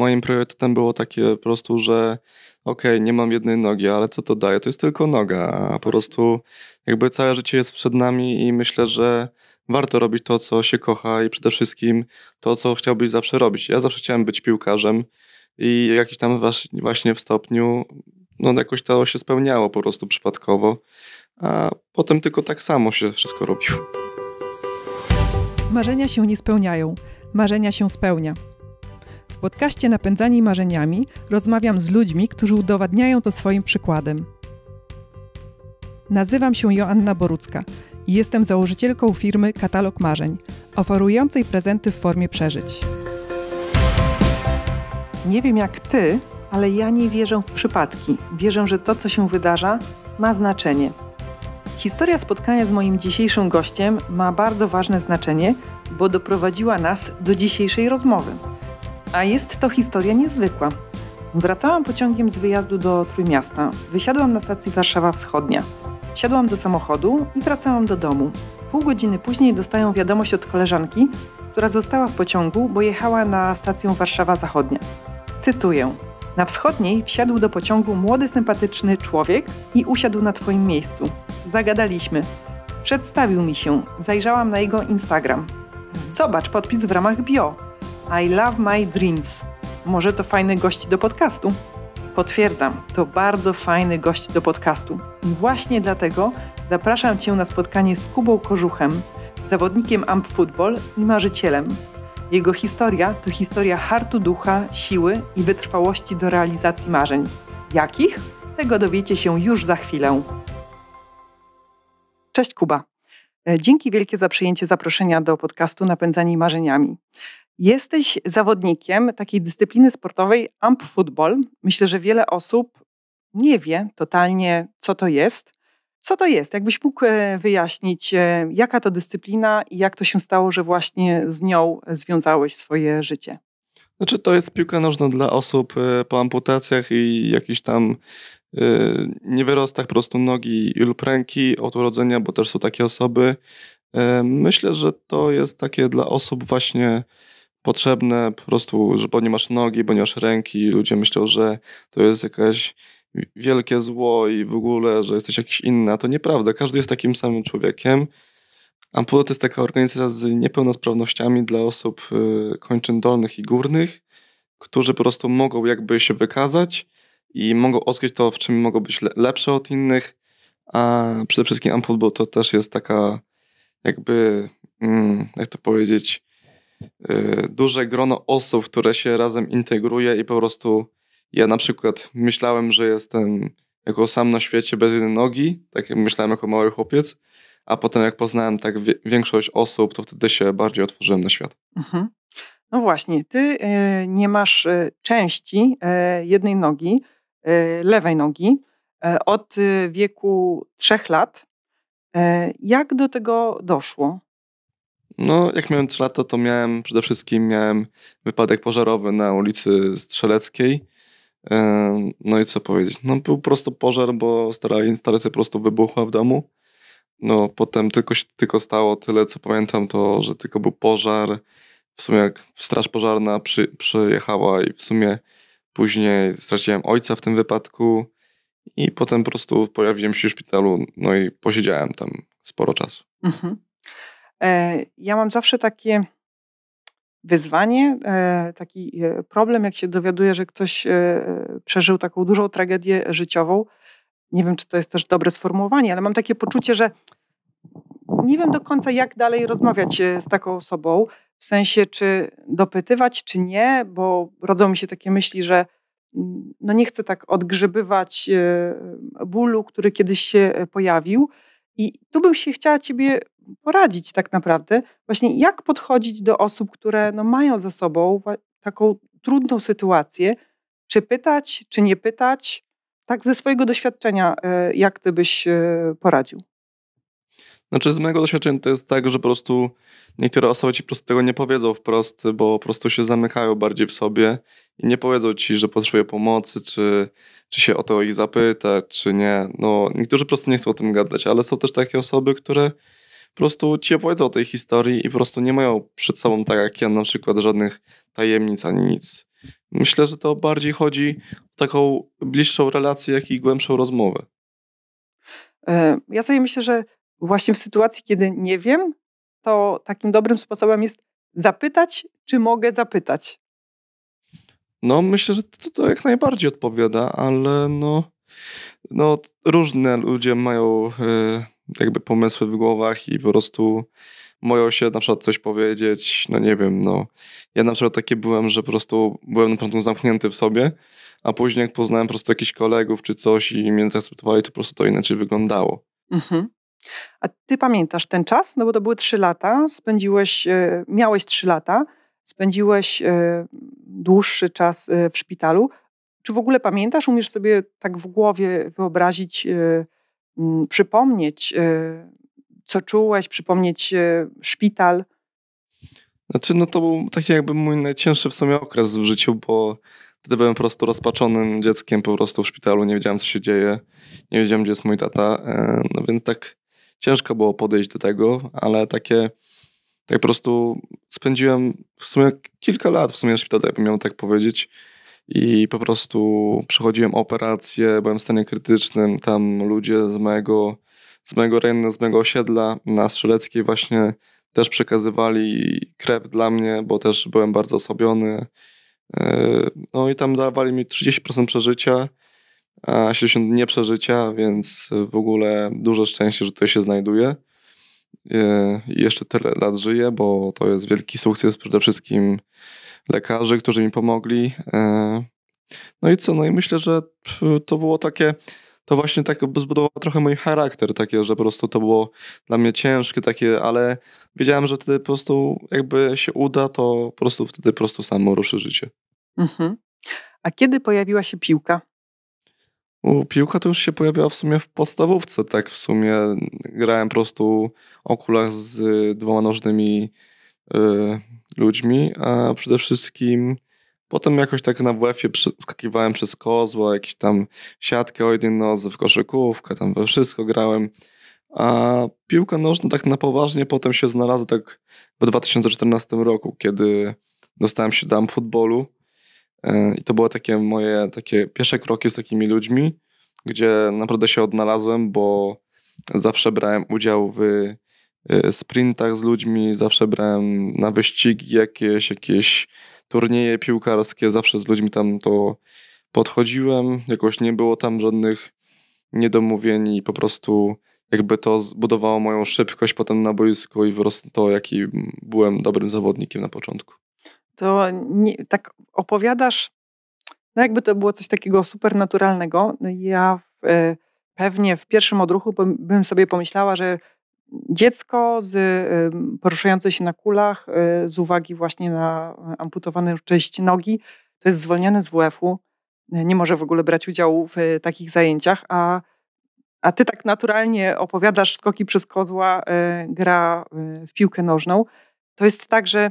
moim priorytetem było takie po prostu, że okej, okay, nie mam jednej nogi, ale co to daje? To jest tylko noga, a po prostu jakby całe życie jest przed nami i myślę, że warto robić to, co się kocha i przede wszystkim to, co chciałbyś zawsze robić. Ja zawsze chciałem być piłkarzem i jakiś tam właśnie w stopniu no jakoś to się spełniało po prostu przypadkowo, a potem tylko tak samo się wszystko robiło. Marzenia się nie spełniają, marzenia się spełnia podcaście Napędzani Marzeniami rozmawiam z ludźmi, którzy udowadniają to swoim przykładem. Nazywam się Joanna Borucka i jestem założycielką firmy Katalog Marzeń, oferującej prezenty w formie przeżyć. Nie wiem jak ty, ale ja nie wierzę w przypadki. Wierzę, że to, co się wydarza, ma znaczenie. Historia spotkania z moim dzisiejszym gościem ma bardzo ważne znaczenie, bo doprowadziła nas do dzisiejszej rozmowy. A jest to historia niezwykła. Wracałam pociągiem z wyjazdu do Trójmiasta. Wysiadłam na stacji Warszawa Wschodnia. Siadłam do samochodu i wracałam do domu. Pół godziny później dostaję wiadomość od koleżanki, która została w pociągu, bo jechała na stację Warszawa Zachodnia. Cytuję: Na wschodniej wsiadł do pociągu młody, sympatyczny człowiek i usiadł na Twoim miejscu. Zagadaliśmy. Przedstawił mi się, zajrzałam na jego Instagram. Zobacz podpis w ramach bio. I love my dreams. Może to fajny gość do podcastu? Potwierdzam, to bardzo fajny gość do podcastu. I właśnie dlatego zapraszam Cię na spotkanie z Kubą Kożuchem, zawodnikiem Amp Football i marzycielem. Jego historia to historia hartu ducha, siły i wytrwałości do realizacji marzeń. Jakich? Tego dowiecie się już za chwilę. Cześć Kuba. E, dzięki wielkie za przyjęcie zaproszenia do podcastu Napędzanie Marzeniami. Jesteś zawodnikiem takiej dyscypliny sportowej amp football. Myślę, że wiele osób nie wie totalnie, co to jest. Co to jest? Jakbyś mógł e, wyjaśnić, e, jaka to dyscyplina i jak to się stało, że właśnie z nią związałeś swoje życie? Znaczy, to jest piłka nożna dla osób e, po amputacjach i jakichś tam niewyrostach po prostu nogi lub ręki od urodzenia, bo też są takie osoby. Myślę, że to jest takie dla osób właśnie potrzebne, po prostu, że masz nogi, bo nie masz ręki, ludzie myślą, że to jest jakaś wielkie zło i w ogóle, że jesteś jakiś inny, a to nieprawda, każdy jest takim samym człowiekiem. to jest taka organizacja z niepełnosprawnościami dla osób y, kończyn dolnych i górnych, którzy po prostu mogą jakby się wykazać i mogą odkryć to, w czym mogą być lepsze od innych, a przede wszystkim Ampul, bo to też jest taka jakby, mm, jak to powiedzieć, Y, duże grono osób, które się razem integruje i po prostu ja na przykład myślałem, że jestem jako sam na świecie bez jednej nogi, tak myślałem jako mały chłopiec, a potem jak poznałem tak większość osób, to wtedy się bardziej otworzyłem na świat. Mhm. No właśnie, ty y, nie masz y, części jednej nogi, lewej nogi od wieku trzech lat. Jak do tego doszło? No, jak miałem 3 lata, to miałem przede wszystkim miałem wypadek pożarowy na ulicy Strzeleckiej. No i co powiedzieć? No, był prosto pożar, bo stara instalacja po prostu wybuchła w domu. No, potem tylko, tylko stało tyle, co pamiętam, to że tylko był pożar. W sumie jak straż pożarna przy, przyjechała i w sumie później straciłem ojca w tym wypadku i potem po prostu pojawiłem się w szpitalu, no i posiedziałem tam sporo czasu. Mhm. E, ja mam zawsze takie wyzwanie, e, taki e, problem, jak się dowiaduję, że ktoś przeżył taką dużą tragedię życiową. Nie wiem, czy to jest też dobre sformułowanie, ale mam takie poczucie, że nie wiem do końca, jak dalej rozmawiać z taką osobą. W sensie, czy dopytywać, czy nie, bo rodzą mi się takie myśli, że mm, no nie chcę tak odgrzebywać bólu, który kiedyś się pojawił. I tu bym się chciała Ciebie poradzić tak naprawdę. Właśnie jak podchodzić do osób, które no, mają za sobą taką trudną sytuację, czy pytać, czy nie pytać, tak ze swojego doświadczenia, e, jak ty byś e, poradził? Znaczy, z mojego doświadczenia to jest tak, że po prostu niektóre osoby ci po prostu tego nie powiedzą wprost, bo po prostu się zamykają bardziej w sobie i nie powiedzą ci, że potrzebują pomocy, czy, czy się o to ich zapyta, czy nie. No, niektórzy po prostu nie chcą o tym gadać, ale są też takie osoby, które po prostu ci opowiedzą o tej historii i po prostu nie mają przed sobą, tak jak ja na przykład, żadnych tajemnic ani nic. Myślę, że to bardziej chodzi o taką bliższą relację, jak i głębszą rozmowę. E, ja sobie myślę, że właśnie w sytuacji, kiedy nie wiem, to takim dobrym sposobem jest zapytać, czy mogę zapytać. No, myślę, że to, to jak najbardziej odpowiada, ale no, no różne ludzie mają. Yy jakby pomysły w głowach i po prostu moją się na przykład coś powiedzieć, no nie wiem, no. Ja na przykład takie byłem, że po prostu byłem na początku zamknięty w sobie, a później jak poznałem po prostu jakichś kolegów czy coś i mnie zaakceptowali, to po prostu to inaczej wyglądało. Mhm. A ty pamiętasz ten czas? No bo to były trzy lata, spędziłeś, e, miałeś trzy lata, spędziłeś e, dłuższy czas e, w szpitalu. Czy w ogóle pamiętasz, umiesz sobie tak w głowie wyobrazić przypomnieć, y, co czułeś, przypomnieć y, szpital? Znaczy, no to był taki jakby mój najcięższy w sumie okres w życiu, bo wtedy byłem po prostu rozpaczonym dzieckiem po prostu w szpitalu, nie wiedziałem co się dzieje, nie wiedziałem gdzie jest mój tata, e, no więc tak ciężko było podejść do tego, ale takie tak po prostu spędziłem w sumie kilka lat w sumie szpitalu, jakbym miał tak powiedzieć, i po prostu przechodziłem operację, byłem w stanie krytycznym. Tam ludzie z mojego, z mojego rejonu, z mojego osiedla na Strzeleckiej właśnie też przekazywali krew dla mnie, bo też byłem bardzo osłabiony. E, no i tam dawali mi 30% przeżycia, a 70 nie przeżycia, więc w ogóle duże szczęście, że tutaj się znajduję. E, I jeszcze tyle lat żyję, bo to jest wielki sukces przede wszystkim lekarzy, którzy mi pomogli. E, no i co? No i myślę, że to było takie to właśnie tak zbudowało trochę mój charakter, takie, że po prostu to było dla mnie ciężkie, takie, ale wiedziałem, że wtedy po prostu jakby się uda, to po prostu wtedy po prostu samo ruszy życie. Mhm. A kiedy pojawiła się piłka? U, piłka to już się pojawiła w sumie w podstawówce, tak w sumie grałem po prostu okulach z dwoma nożnymi y, ludźmi, a przede wszystkim potem jakoś tak na WF-ie skakiwałem przez kozła, jakieś tam siatkę o jednej nodze w koszykówkę, tam we wszystko grałem. A piłka nożna tak na poważnie potem się znalazła tak w 2014 roku, kiedy dostałem się dam futbolu e, i to były takie moje takie pierwsze kroki z takimi ludźmi, gdzie naprawdę się odnalazłem, bo zawsze brałem udział w Y, sprintach z ludźmi, zawsze brałem na wyścigi jakieś, jakieś turnieje piłkarskie, zawsze z ludźmi tam to podchodziłem, jakoś nie było tam żadnych niedomówień i po prostu jakby to zbudowało moją szybkość potem na boisku i po prostu to, jaki byłem dobrym zawodnikiem na początku. To nie, tak opowiadasz, no jakby to było coś takiego supernaturalnego. No ja w, e, pewnie w pierwszym odruchu bym sobie pomyślała, że dziecko z, poruszające się na kulach y, z uwagi właśnie na y, amputowaną część nogi, to jest zwolnione z WF-u, y, nie może w ogóle brać udziału w takich zajęciach, a, a ty tak naturalnie opowiadasz skoki przez kozła, gra w piłkę nożną. To jest tak, że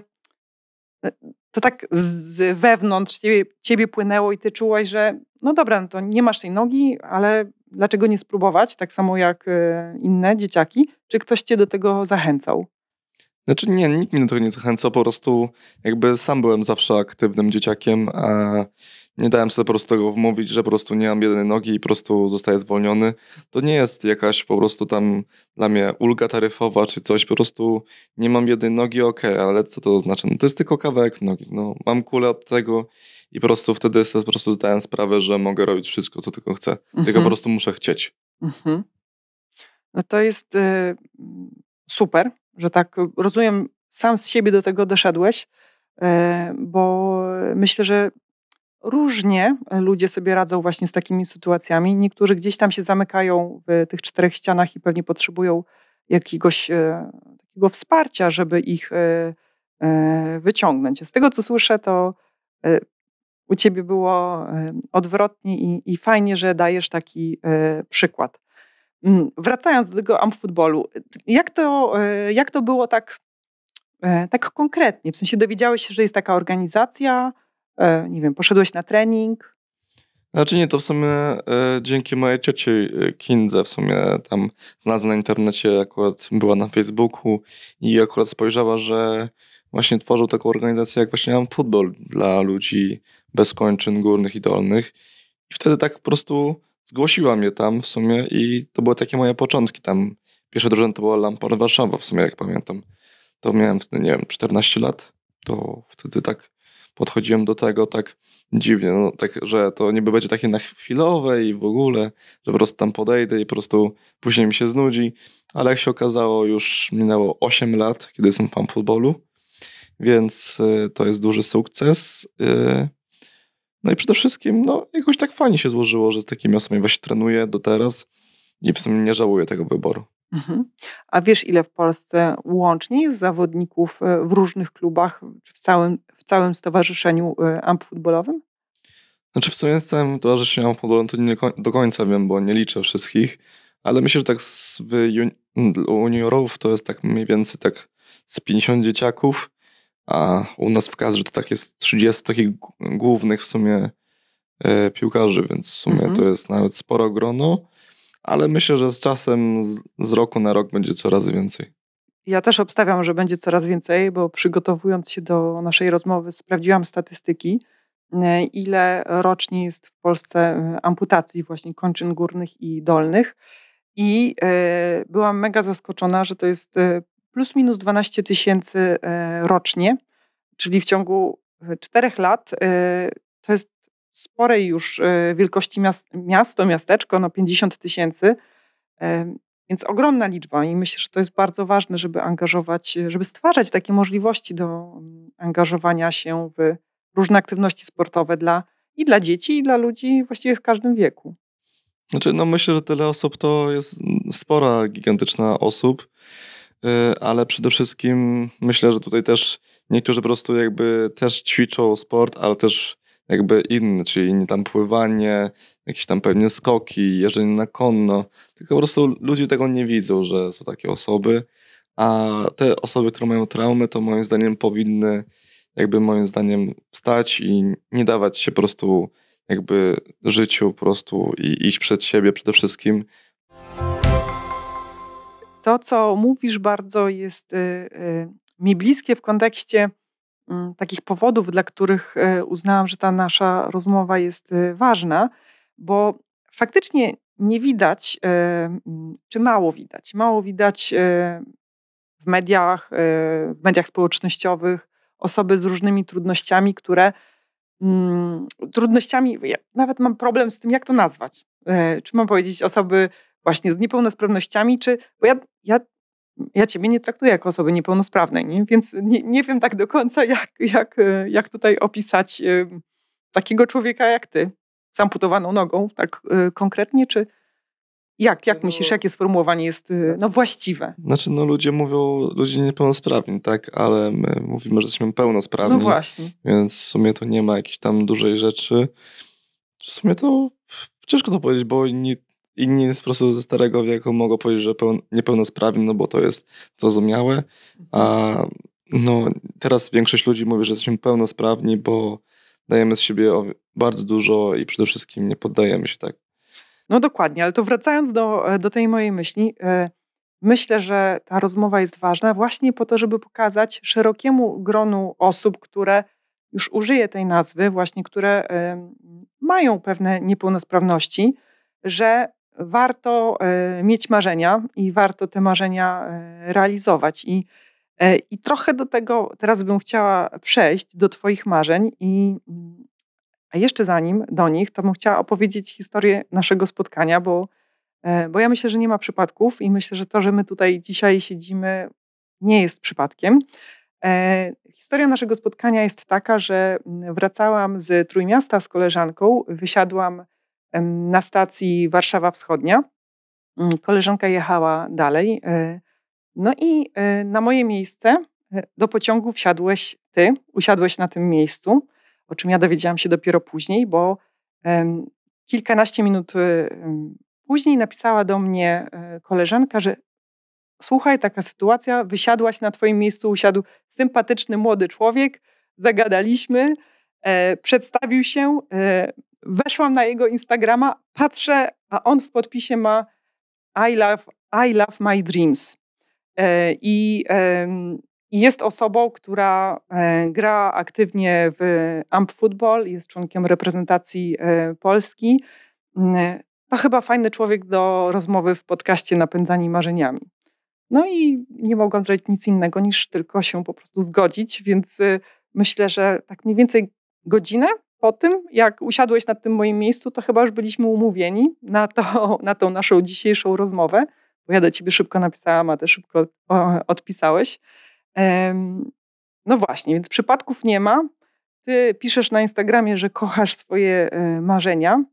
to tak z wewnątrz ciebie, ciebie płynęło i ty czułaś, że no dobra, no to nie masz tej nogi, ale dlaczego nie spróbować, tak samo jak e, inne dzieciaki? Czy ktoś cię do tego zachęcał? Znaczy nie, nikt mnie do tego nie zachęcał, po prostu jakby sam byłem zawsze aktywnym dzieciakiem, a nie dałem sobie po prostu tego wmówić, że po prostu nie mam jednej nogi i po prostu zostaję zwolniony. To nie jest jakaś po prostu tam dla mnie ulga taryfowa czy coś, po prostu nie mam jednej nogi, okej, okay, ale co to oznacza? No to jest tylko kawałek nogi, no mam kulę od tego i po prostu wtedy sobie po prostu zdałem sprawę, że mogę robić wszystko, co tylko chcę, mhm. tylko po prostu muszę chcieć. Mhm. No to jest y, super, że tak y, rozumiem, sam z siebie do tego doszedłeś, e, bo myślę, że różnie ludzie sobie radzą właśnie z takimi sytuacjami. Niektórzy gdzieś tam się zamykają w tych czterech ścianach i pewnie potrzebują jakiegoś e, takiego wsparcia, żeby ich e, wyciągnąć. Z tego, co słyszę, to u ciebie było odwrotnie i, i fajnie, że dajesz taki przykład. Mm, wracając do tego amfutbolu, jak to, e, jak to było tak, e, tak konkretnie? W sensie dowiedziałeś się, że jest taka organizacja, e, nie wiem, poszedłeś na trening? Znaczy nie, to w sumie dzięki mojej cioci Kindze w sumie tam znalazła na internecie, akurat była na Facebooku i akurat spojrzała, że właśnie tworzył taką organizację jak właśnie futbol dla ludzi bez kończyn górnych i dolnych. I wtedy tak po prostu zgłosiła mnie tam w sumie i to były takie moje początki tam. Pierwsza drużyna to była Lampard Warszawa w sumie, jak pamiętam. To miałem wtedy, nie wiem, 14 lat. To wtedy tak podchodziłem do tego tak dziwnie, no, tak, że to niby będzie takie na chwilowe i w ogóle, że po prostu tam podejdę i po prostu później mi się znudzi. Ale jak się okazało, już minęło 8 lat, kiedy jestem fan futbolu, więc y, to jest duży sukces. Y, no i przede wszystkim, no, jakoś tak fajnie się złożyło, że z takimi osobami właśnie trenuję do teraz i w sumie nie żałuję tego wyboru. Mhm. A wiesz, ile w Polsce łącznie jest zawodników e, w różnych klubach, czy w całym, w całym stowarzyszeniu e, amp futbolowym? Znaczy w sumie w całym towarzyszeniu amp futbolowym to nie do końca wiem, bo nie liczę wszystkich, ale myślę, że tak z juniorów to jest tak mniej więcej tak z 50 dzieciaków, a u nas w kadrze to tak jest 30 takich głównych w sumie e, piłkarzy, więc w sumie mhm. to jest nawet sporo grono, ale myślę, że z czasem, z, z roku na rok będzie coraz więcej. Ja też obstawiam, że będzie coraz więcej, bo przygotowując się do naszej rozmowy, sprawdziłam statystyki, e, ile rocznie jest w Polsce e, amputacji właśnie kończyn górnych i dolnych. I byłam mega zaskoczona, że to jest plus minus 12 tysięcy e, rocznie, czyli w ciągu e, czterech lat e, to jest sporej już wielkości miasto, miasteczko, no 50 tysięcy, więc ogromna liczba i myślę, że to jest bardzo ważne, żeby angażować, żeby stwarzać takie możliwości do mm, angażowania się w różne aktywności sportowe dla, i dla dzieci, i dla ludzi właściwie w każdym wieku. Znaczy, no myślę, że tyle osób to jest mm, spora, gigantyczna osób. Y, ale przede wszystkim myślę, że tutaj też niektórzy po prostu jakby też ćwiczą sport, ale też jakby inny, czyli nie tam pływanie, jakieś tam pewnie skoki, jeżdżenie na konno, tylko po prostu ludzie tego nie widzą, że są takie osoby, a te osoby, które mają traumy, to moim zdaniem powinny jakby moim zdaniem wstać i nie dawać się po prostu jakby życiu po prostu i iść przed siebie przede wszystkim, to, co mówisz, bardzo jest y, y, mi bliskie w kontekście mm, takich powodów, dla których y, uznałam, że ta nasza rozmowa jest ważna, bo faktycznie nie widać, mm, czy mało widać. Mało widać w mediach, w mediach społecznościowych osoby z różnymi trudnościami, które mm, trudnościami, ja nawet mam problem z tym, jak to nazwać. Czy mam powiedzieć osoby właśnie z niepełnosprawnościami, czy, bo ja, ja, ja ciebie nie traktuję jako osoby niepełnosprawnej, nie? więc nie, nie wiem tak do końca, jak, jak, e, jak tutaj opisać e, takiego człowieka jak ty, z amputowaną nogą, tak e, konkretnie, czy, jak, jak znaczy, no myślisz, jakie sformułowanie jest znaczy no, właściwe? Znaczy, no ludzie mówią, ludzie niepełnosprawni, tak, ale my mówimy, że jesteśmy no pełnosprawni. No właśnie. Więc w sumie to nie ma jakiejś tam dużej rzeczy. W sumie to ciężko to powiedzieć, bo inni Inni z prostu ze starego wieku mogą powiedzieć, że peł- niepełnosprawni, no bo to jest zrozumiałe. A no, teraz większość ludzi mówi, że jesteśmy pełnosprawni, bo dajemy z siebie bardzo dużo i przede wszystkim nie poddajemy się tak. No dokładnie, ale to wracając do, do tej mojej myśli, e, myślę, że ta rozmowa jest ważna właśnie po to, żeby pokazać szerokiemu gronu osób, które już użyję tej nazwy, właśnie które mają pewne niepełnosprawności, że warto e, mieć marzenia i warto te marzenia e, realizować. I, e, I trochę do tego teraz bym chciała przejść, do Twoich marzeń. I, a jeszcze zanim do nich, to bym chciała opowiedzieć historię naszego spotkania, bo, bo ja myślę, że nie ma przypadków i myślę, że to, że my tutaj dzisiaj siedzimy, nie jest przypadkiem. Historia naszego spotkania jest taka, że mm, wracałam z Trójmiasta z koleżanką, wysiadłam na stacji Warszawa Wschodnia. Mm, koleżanka jechała dalej. E, no i e, na moje miejsce e, do pociągu wsiadłeś ty, usiadłeś na tym miejscu, o czym ja dowiedziałam się dopiero później, bo kilkanaście minut później napisała do mnie koleżanka, że słuchaj, taka sytuacja, wysiadłaś na twoim miejscu, usiadł sympatyczny młody człowiek, zagadaliśmy, przedstawił się, Weszłam na jego Instagrama, patrzę, a on w podpisie ma I love, I love my dreams. E, I jest osobą, która e, gra aktywnie w Amp Football, jest członkiem reprezentacji e, Polski. Mm, to chyba fajny człowiek do rozmowy w podcaście Napędzani Marzeniami. No i nie mogłam zrobić nic innego niż tylko się po prostu zgodzić, więc y, myślę, że tak mniej więcej godzinę po tym, jak usiadłeś na tym moim miejscu, to chyba już byliśmy umówieni na, to, na tą naszą dzisiejszą rozmowę, bo ja do ciebie szybko napisałam, a ty szybko odpisałeś. No właśnie, więc przypadków nie ma. Ty piszesz na Instagramie, że kochasz swoje e, marzenia.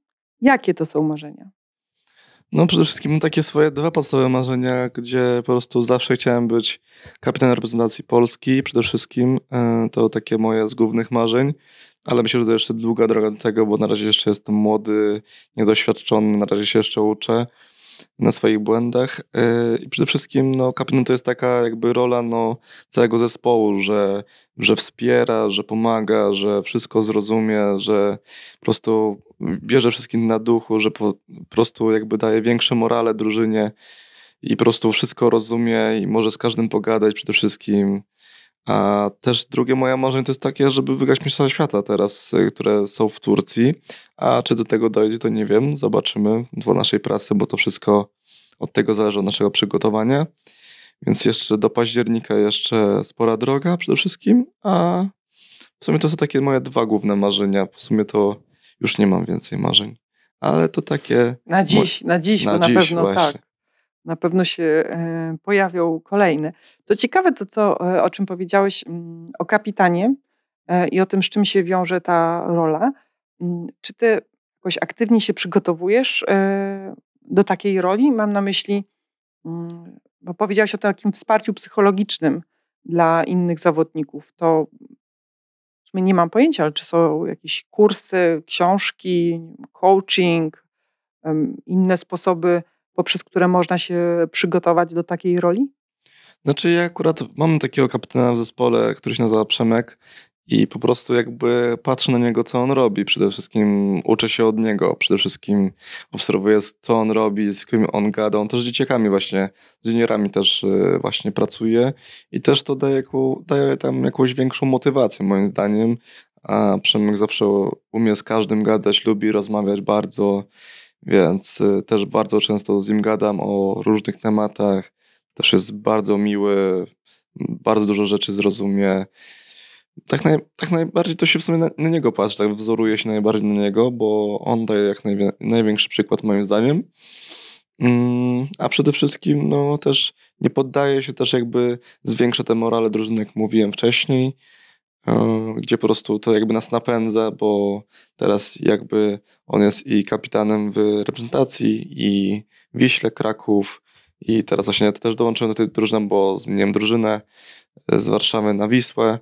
Jakie to są marzenia? No przede wszystkim takie swoje dwa podstawowe marzenia, gdzie po prostu zawsze chciałem być kapitanem reprezentacji Polski, przede wszystkim e, to takie moje z głównych marzeń, ale myślę, że to jeszcze długa droga do tego, bo na razie jeszcze jestem młody, niedoświadczony, na razie się jeszcze uczę na swoich błędach e, i przede wszystkim no, kapitan to jest taka jakby rola no, całego zespołu, że, że wspiera, że pomaga, że wszystko zrozumie, że po prostu bierze wszystkich na duchu, że po prostu jakby daje większe morale drużynie i po prostu wszystko rozumie i może z każdym pogadać przede wszystkim. A też drugie moje marzenie to jest takie, żeby wygrać Mistrzostwa Świata teraz, y, które są w Turcji. A czy do tego dojdzie, to nie wiem. Zobaczymy do naszej pracy, bo to wszystko od tego zależy, od naszego przygotowania. Więc jeszcze do października jeszcze spora droga przede wszystkim, a w sumie to są takie moje dwa główne marzenia. W sumie to już nie mam więcej marzeń. Ale to takie. Na dziś, na dziś, na bo dziś, na pewno tak. właśnie. tak. Na pewno się e, pojawią kolejne. To ciekawe to, co, e, o czym powiedziałeś mm, o kapitanie e, i o tym, z czym się wiąże ta rola. Mm, czy ty jakoś aktywnie się przygotowujesz do takiej roli? Mam na myśli, mm, bo powiedziałaś o takim wsparciu psychologicznym dla innych zawodników. To nie mam pojęcia, ale czy są jakieś kursy, książki, coaching, inne sposoby, poprzez które można się przygotować do takiej roli? Znaczy ja akurat mam takiego kapitana w zespole, który się nazywa Przemek i po prostu jakby patrzę na niego, co on robi. Przede wszystkim uczę się od niego, przede wszystkim obserwuję, co on robi, z kim on gada. On też z dzieciakami właśnie, z juniorami też y, właśnie pracuje i też to daje, daje tam jakąś większą motywację moim zdaniem. A Przemek zawsze umie z każdym gadać, lubi rozmawiać bardzo, więc y, też bardzo często z nim gadam o różnych tematach. Też jest bardzo miły, bardzo dużo rzeczy zrozumie tak, naj, tak najbardziej to się w sumie na, na niego patrzy, tak wzoruje się najbardziej na niego, bo on daje jak najwie, największy przykład moim zdaniem. Mm, a przede wszystkim no też nie poddaje się też jakby zwiększa te morale drużyny, jak mówiłem wcześniej, yy, gdzie po prostu to jakby nas napędza, bo teraz jakby on jest i kapitanem w reprezentacji i Wiśle Kraków, i teraz właśnie też dołączyłem do tej drużyny, bo zmieniłem drużynę e, z Warszawy na Wisłę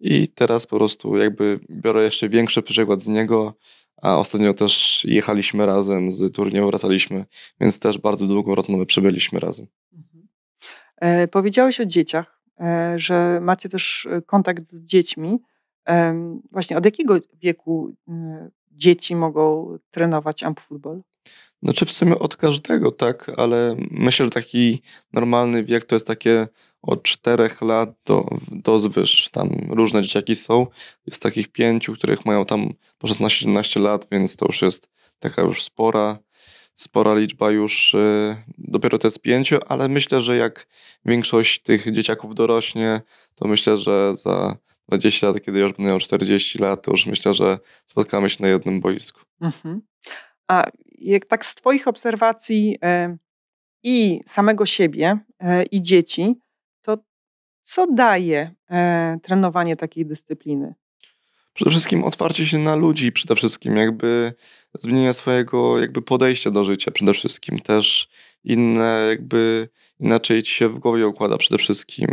i teraz po prostu jakby biorę jeszcze większy przykład z niego, a ostatnio też jechaliśmy razem z turnieju, wracaliśmy, więc też bardzo długą rozmowę przebyliśmy razem. Mhm. E, powiedziałeś o dzieciach, e, że macie też e, kontakt z dziećmi. E, właśnie od jakiego wieku e, dzieci mogą trenować amp znaczy w sumie od każdego, tak, ale myślę, że taki normalny wiek to jest takie od czterech lat do, do zwyż. Tam różne dzieciaki są. Jest takich pięciu, których mają tam po 16-17 lat, więc to już jest taka już spora, spora liczba już. Y, dopiero to jest pięciu, ale myślę, że jak większość tych dzieciaków dorośnie, to myślę, że za 20 lat, kiedy już będą miał 40 lat, to już myślę, że spotkamy się na jednym boisku. Mhm. A jak tak z Twoich obserwacji e, i samego siebie, e, i dzieci, to co daje e, trenowanie takiej dyscypliny? Przede wszystkim otwarcie się na ludzi, przede wszystkim jakby zmienienia swojego jakby podejścia do życia, przede wszystkim też inne jakby inaczej ci się w głowie układa przede wszystkim,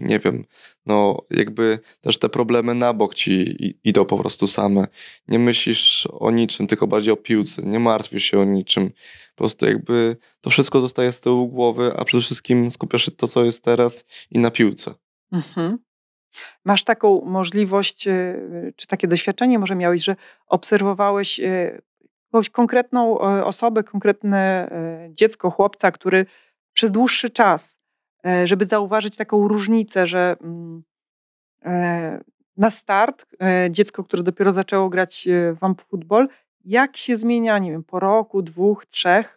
nie wiem, no jakby też te problemy na bok ci idą po prostu same. Nie myślisz o niczym, tylko bardziej o piłce, nie martwisz się o niczym. Po prostu jakby to wszystko zostaje z tyłu głowy, a przede wszystkim skupiasz się to, co jest teraz i na piłce. Mhm. Masz taką możliwość, y, czy takie doświadczenie może miałeś, że obserwowałeś y, jakąś konkretną e, osobę, konkretne e, dziecko, chłopca, który przez dłuższy czas, e, żeby zauważyć taką różnicę, że mm, na start dziecko, które dopiero zaczęło grać wam w futbol, jak się zmienia, nie wiem, po roku, dwóch, trzech,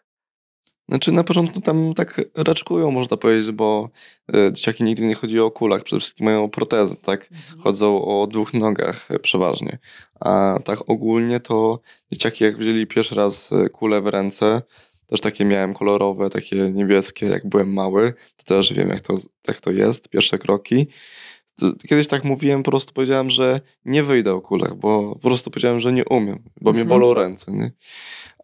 znaczy na początku tam tak raczkują, można powiedzieć, bo e, dzieciaki nigdy nie chodzi o kulach, przede wszystkim mają protezę, tak? Mhm. Chodzą o dwóch nogach e, przeważnie. A tak ogólnie to dzieciaki jak wzięli pierwszy raz e, kulę w ręce, też takie miałem kolorowe, takie niebieskie, jak byłem mały, to też wiem jak to, jak to jest, pierwsze kroki. Kiedyś tak mówiłem, po prostu powiedziałem, że nie wyjdę o kulach, bo po prostu powiedziałem, że nie umiem, bo mhm. mnie bolą ręce, nie?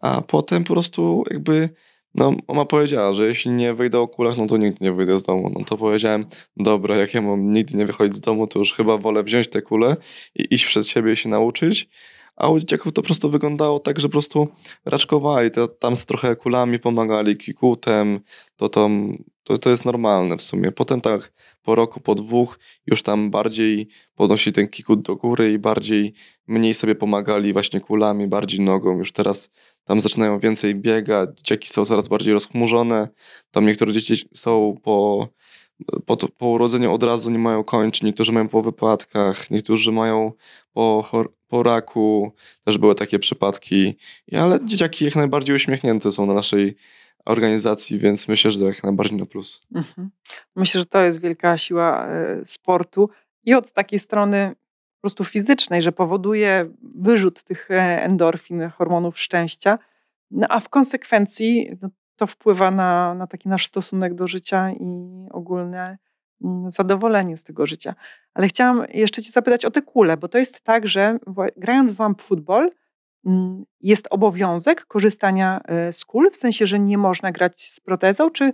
A potem po prostu jakby no, ona powiedziała, że jeśli nie wyjdę o kulach, no to nigdy nie wyjdę z domu. No to powiedziałem, dobra, jak ja mam nigdy nie wychodzić z domu, to już chyba wolę wziąć te kule i iść przed siebie i się nauczyć. A u dzieciaków to po prostu wyglądało tak, że po prostu raczkowali, to, tam z trochę kulami pomagali, kikutem, to tam to, to jest normalne w sumie. Potem tak po roku, po dwóch już tam bardziej podnosi ten kikut do góry i bardziej mniej sobie pomagali właśnie kulami, bardziej nogą. Już teraz tam zaczynają więcej biegać, dzieciaki są coraz bardziej rozchmurzone. Tam niektóre dzieci są po, po, po urodzeniu od razu nie mają kończyn, niektórzy mają po wypadkach, niektórzy mają po, po raku. Też były takie przypadki, ale dzieciaki jak najbardziej uśmiechnięte są na naszej organizacji, więc myślę, że to jak najbardziej na plus. Mhm. Myślę, że to jest wielka siła e, sportu i od takiej strony prostu fizycznej, że powoduje wyrzut tych e, endorfin, hormonów szczęścia, no a w konsekwencji no, to wpływa na, na taki nasz stosunek do życia i ogólne mm, zadowolenie z tego życia. Ale chciałam jeszcze Cię zapytać o te kule, bo to jest tak, że grając wam futbol mm, jest obowiązek korzystania e, z kul, w sensie, że nie można grać z protezą, czy,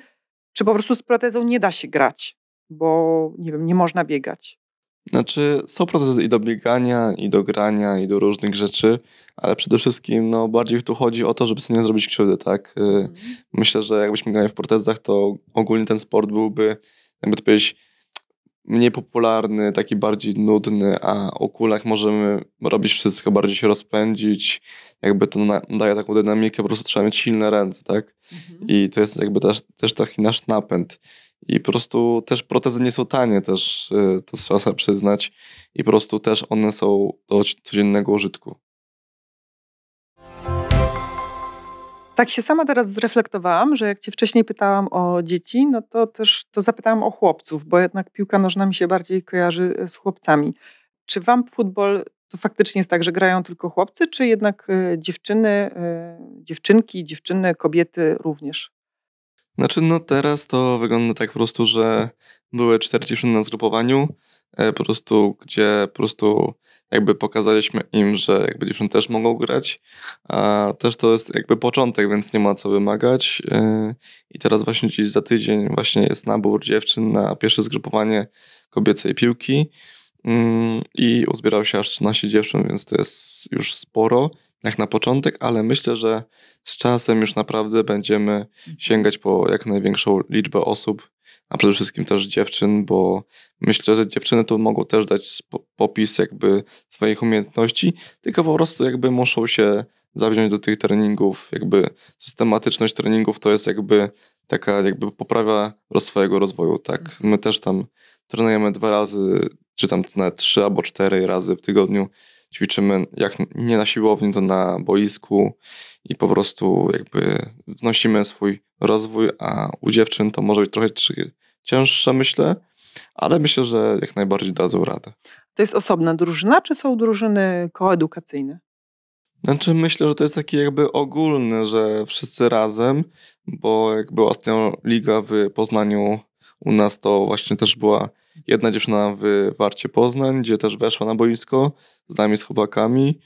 czy po prostu z protezą nie da się grać, bo nie wiem, nie można biegać? Znaczy, są procesy i do biegania, i do grania, i do różnych rzeczy, ale przede wszystkim no, bardziej tu chodzi o to, żeby sobie nie zrobić krzywdy, tak? Mm. Myślę, że jakbyśmy grali w protezach, to ogólnie ten sport byłby, jakby to powiedzieć, mniej popularny, taki bardziej nudny, a o kulach możemy robić wszystko, bardziej się rozpędzić, jakby to daje taką dynamikę, po prostu trzeba mieć silne ręce, tak? Mm. I to jest jakby też, też taki nasz napęd. I po prostu też protezy nie są tanie, też y, to trzeba sobie przyznać. I po prostu też one są do codziennego użytku. Tak się sama teraz zreflektowałam, że jak cię wcześniej pytałam o dzieci, no to też to zapytałam o chłopców, bo jednak piłka nożna mi się bardziej kojarzy y, z chłopcami. Czy wam futbol to faktycznie jest tak, że grają tylko chłopcy, czy jednak y, dziewczyny, dziewczynki, dziewczyny, kobiety również? Znaczy, no teraz to wygląda tak po prostu, że były cztery dziewczyny na zgrupowaniu, e, po prostu, gdzie po prostu jakby pokazaliśmy im, że jakby dziewczyny też mogą grać, a też to jest jakby początek, więc nie ma co wymagać. E, I teraz właśnie dziś za tydzień właśnie jest nabór dziewczyn na pierwsze zgrupowanie kobiecej piłki mm, i uzbierało się aż 13 dziewczyn, więc to jest już sporo jak na początek, ale myślę, że z czasem już naprawdę będziemy sięgać po jak największą liczbę osób, a przede wszystkim też dziewczyn, bo myślę, że dziewczyny tu mogą też dać popis jakby swoich umiejętności, tylko po prostu jakby muszą się zawziąć do tych treningów, jakby systematyczność treningów to jest jakby taka jakby poprawia swojego rozwoju, tak. My też tam trenujemy dwa razy, czy tam na trzy albo cztery razy w tygodniu ćwiczymy jak nie na siłowni, to na boisku i po prostu jakby wnosimy swój rozwój, a u dziewczyn to może być trochę cięższe, myślę, ale myślę, że jak najbardziej dadzą radę. To jest osobna drużyna, czy są drużyny koedukacyjne? Znaczy myślę, że to jest taki jakby ogólny, że wszyscy razem, bo jak była ostatnia liga w Poznaniu u nas, to właśnie też była Jedna dziewczyna w Warcie Poznań, gdzie też weszła na boisko z nami, z chłopakami.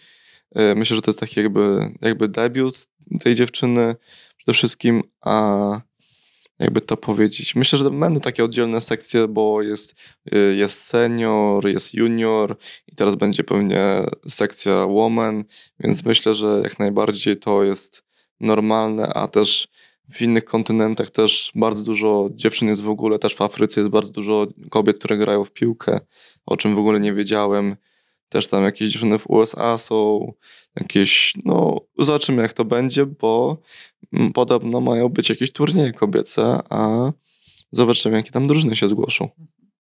E, myślę, że to jest taki jakby, jakby debiut tej dziewczyny przede wszystkim, a jakby to powiedzieć. Myślę, że będą takie oddzielne sekcje, bo jest, e, jest senior, jest junior i teraz będzie pewnie sekcja woman, więc myślę, że jak najbardziej to jest normalne, a też w innych kontynentach też bardzo dużo dziewczyn jest w ogóle, też w Afryce jest bardzo dużo kobiet, które grają w piłkę, o czym w ogóle nie wiedziałem. Też tam jakieś dziewczyny w USA są, jakieś, no zobaczymy jak to będzie, bo mm, podobno mają być jakieś turnieje kobiece, a zobaczymy jakie tam drużyny się zgłoszą.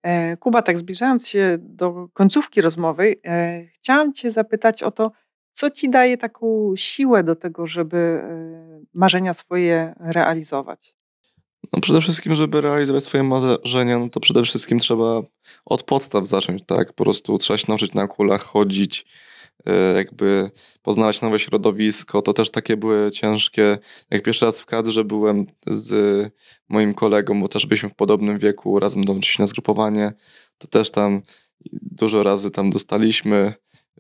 E, Kuba, tak zbliżając się do końcówki rozmowy, e, chciałam Cię zapytać o to, co ci daje taką siłę do tego, żeby e, marzenia swoje realizować? No przede wszystkim, żeby realizować swoje marzenia, no to przede wszystkim trzeba od podstaw zacząć, tak? Po prostu trzeba się nauczyć na kulach chodzić, e, jakby poznawać nowe środowisko. To też takie były ciężkie. Jak pierwszy raz w kadrze byłem z moim kolegą, bo też byliśmy w podobnym wieku, razem dołączyliśmy na zgrupowanie, to też tam dużo razy tam dostaliśmy.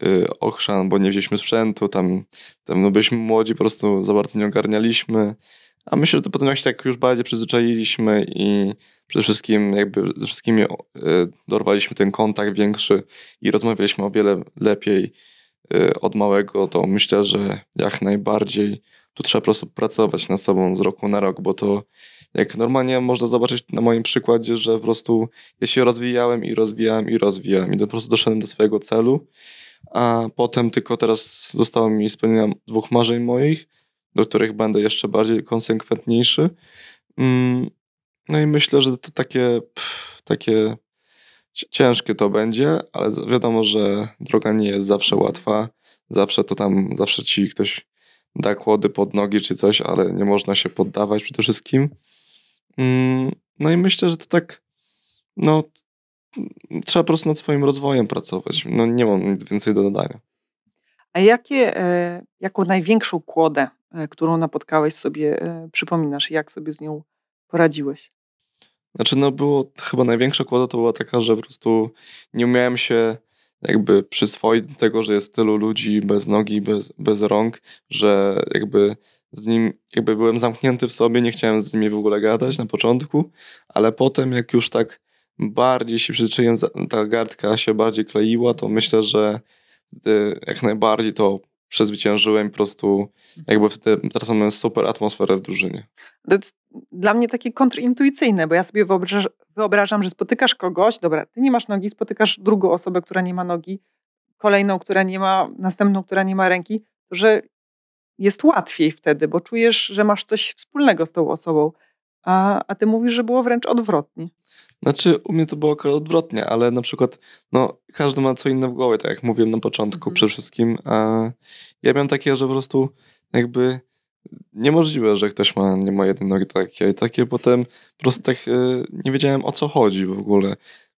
Y, ochrzan, bo nie wzięliśmy sprzętu, tam, tam no byliśmy młodzi, po prostu za bardzo nie ogarnialiśmy. A myślę, że to potem jak się tak już bardziej przyzwyczailiśmy i przede wszystkim jakby ze wszystkimi y, dorwaliśmy ten kontakt większy i rozmawialiśmy o wiele lepiej y, od małego, to myślę, że jak najbardziej tu trzeba po prostu pracować nad sobą z roku na rok, bo to jak normalnie można zobaczyć na moim przykładzie, że po prostu ja się rozwijałem i rozwijałem i rozwijałem i po prostu doszedłem do swojego celu a potem tylko teraz zostało mi spełnienia dwóch marzeń moich, do których będę jeszcze bardziej konsekwentniejszy. Mm, no i myślę, że to takie, takie ciężkie to będzie, ale wiadomo, że droga nie jest zawsze łatwa. Zawsze to tam, zawsze ci ktoś da kłody pod nogi czy coś, ale nie można się poddawać przede wszystkim. Mm, no i myślę, że to tak, no trzeba po prostu nad swoim rozwojem pracować. No nie mam nic więcej do dodania. A jakie, e, jaką największą kłodę, e, którą napotkałeś sobie, e, przypominasz? Jak sobie z nią poradziłeś? Znaczy, no było, chyba największa kłoda to była taka, że po prostu nie umiałem się jakby przyswoić tego, że jest tylu ludzi bez nogi, bez, bez rąk, że jakby z nim, jakby byłem zamknięty w sobie, nie chciałem z nimi w ogóle gadać na początku, ale potem jak już tak bardziej się przyzwyczaiłem, ta gardka się bardziej kleiła, to myślę, że y, jak najbardziej to przezwyciężyłem i po prostu jakby wtedy teraz mamy super atmosferę w drużynie. To jest dla mnie takie kontrintuicyjne, bo ja sobie wyobrażam, że spotykasz kogoś, dobra, ty nie masz nogi, spotykasz drugą osobę, która nie ma nogi, kolejną, która nie ma, następną, która nie ma ręki, że jest łatwiej wtedy, bo czujesz, że masz coś wspólnego z tą osobą a, a ty mówisz, że było wręcz odwrotnie. Znaczy, u mnie to było akurat odwrotnie, ale na przykład, no, każdy ma co inne w głowie, tak jak mówiłem na początku, mhm. przede wszystkim. A ja miałem takie, że po prostu jakby niemożliwe, że ktoś ma, nie ma jednej nogi takie i takie. Potem po prostu tak y, nie wiedziałem o co chodzi w ogóle.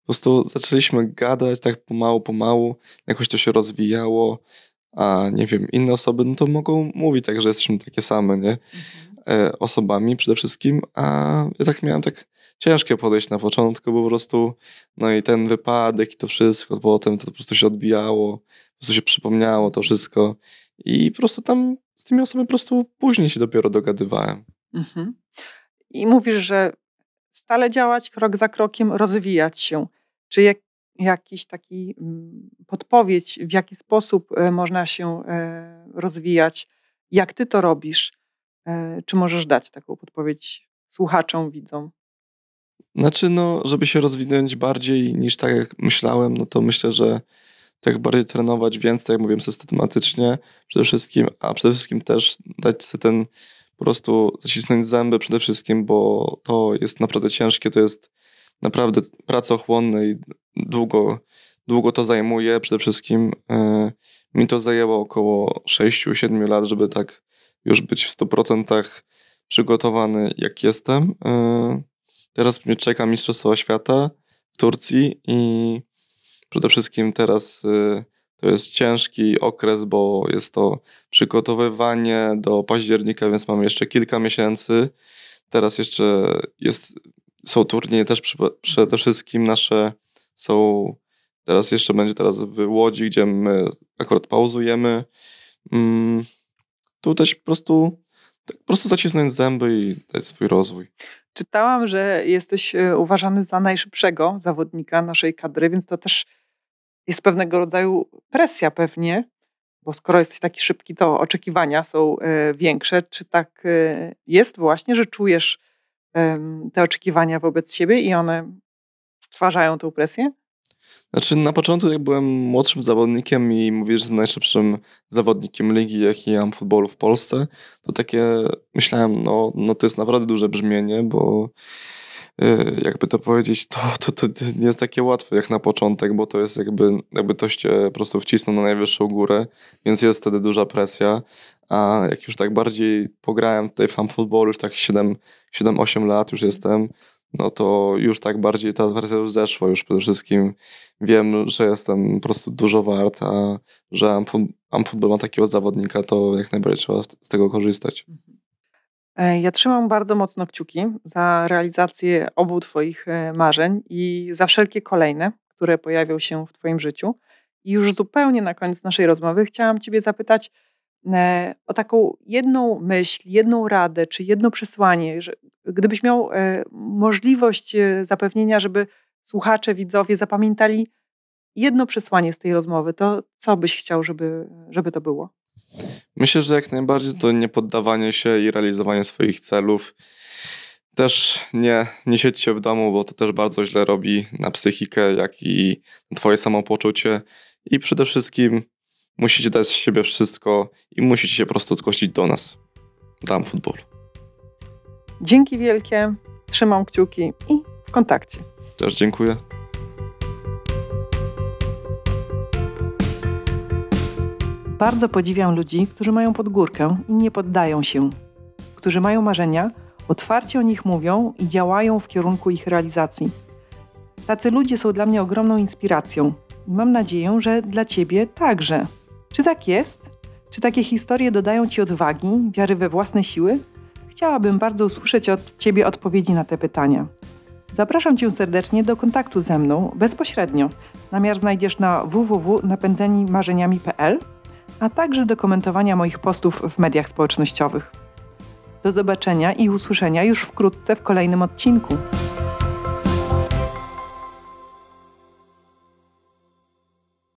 Po prostu zaczęliśmy gadać tak pomału, pomału. Jakoś to się rozwijało. A nie wiem, inne osoby, no to mogą mówić tak, że jesteśmy takie same, nie? Mhm. E, osobami przede wszystkim, a ja tak miałem tak ciężkie podejść na początku, bo po prostu no i ten wypadek i to wszystko, potem to po prostu się odbijało, po prostu się przypomniało to wszystko i po prostu tam z tymi osobami po prostu później się dopiero dogadywałem. Mhm. I mówisz, że stale działać krok za krokiem, rozwijać się. Czy jak, jakiś taki mm, podpowiedź, w jaki sposób e, można się e, rozwijać? Jak ty to robisz? E, czy możesz dać taką podpowiedź słuchaczom, widzom? Znaczy, no, żeby się rozwinąć bardziej niż tak jak myślałem, no to myślę, że tak bardziej trenować więcej, jak mówiłem, systematycznie przede wszystkim, a przede wszystkim też dać sobie ten po prostu zacisnąć zęby przede wszystkim, bo to jest naprawdę ciężkie, to jest naprawdę pracochłonne i długo, długo to zajmuje. Przede wszystkim yy, mi to zajęło około 6-7 lat, żeby tak już być w 100% przygotowany, jak jestem. E, teraz mnie czeka Mistrzostwo Świata w Turcji i przede wszystkim teraz e, to jest ciężki okres, bo jest to przygotowywanie do października, więc mamy jeszcze kilka miesięcy. Teraz jeszcze jest, są turnieje też przy, przede wszystkim nasze są teraz jeszcze będzie teraz w Łodzi, gdzie my akurat pauzujemy. Mm, tu też po prostu, tak po prostu zacisnąć zęby i dać swój rozwój. Czytałam, że jesteś e, uważany za najszybszego zawodnika naszej kadry, więc to też jest pewnego rodzaju presja pewnie, bo skoro jesteś taki szybki, to oczekiwania są e, większe. Czy tak e, jest właśnie, że czujesz te oczekiwania wobec siebie i one stwarzają tą presję? Znaczy na początku jak byłem młodszym zawodnikiem i mówię, że jestem najszybszym zawodnikiem ligi, jaki ja mam futbolu w Polsce, to takie myślałem, no, no to jest naprawdę duże brzmienie, bo y, jakby to powiedzieć, to, to, to nie jest takie łatwe jak na początek, bo to jest jakby, jakby ktoś po prostu wcisnął na najwyższą górę, więc jest wtedy duża presja. A jak już tak bardziej pograłem tutaj w futbolu, już tak 7-8 lat już jestem, no to już tak bardziej ta wersja już zeszła. Już przede wszystkim wiem, że jestem po prostu dużo wart, a że Amfutbol ma takiego zawodnika, to jak najbardziej trzeba z tego korzystać. E, ja trzymam bardzo mocno kciuki za realizację obu Twoich e, marzeń i za wszelkie kolejne, które pojawią się w Twoim życiu. I już zupełnie na koniec naszej rozmowy chciałam Ciebie zapytać e, o taką jedną myśl, jedną radę czy jedno przesłanie, gdybyś miał e, możliwość e, zapewnienia, żeby słuchacze, widzowie zapamiętali jedno przesłanie z tej rozmowy, to co byś chciał, żeby, żeby to było? Myślę, że jak najbardziej to nie poddawanie się i realizowanie swoich celów. Też nie, nie siedź się w domu, bo to też bardzo źle robi na psychikę, jak i twoje samopoczucie. I przede wszystkim musicie dać z siebie wszystko i musicie się prosto zgłosić do nas. Dam futbolu. Dzięki wielkie, trzymam kciuki i w kontakcie. Też dziękuję. Bardzo podziwiam ludzi, którzy mają podgórkę i nie poddają się, którzy mają marzenia, otwarcie o nich mówią i działają w kierunku ich realizacji. Tacy ludzie są dla mnie ogromną inspiracją i mam nadzieję, że dla Ciebie także. Czy tak jest? Czy takie historie dodają Ci odwagi, wiary we własne siły? Chciałabym bardzo usłyszeć od Ciebie odpowiedzi na te pytania. Zapraszam Cię serdecznie do kontaktu ze mną bezpośrednio. Namiar znajdziesz na www.napędzenimarzeniami.pl, a także do komentowania moich postów w mediach społecznościowych. Do zobaczenia i usłyszenia już wkrótce w kolejnym odcinku.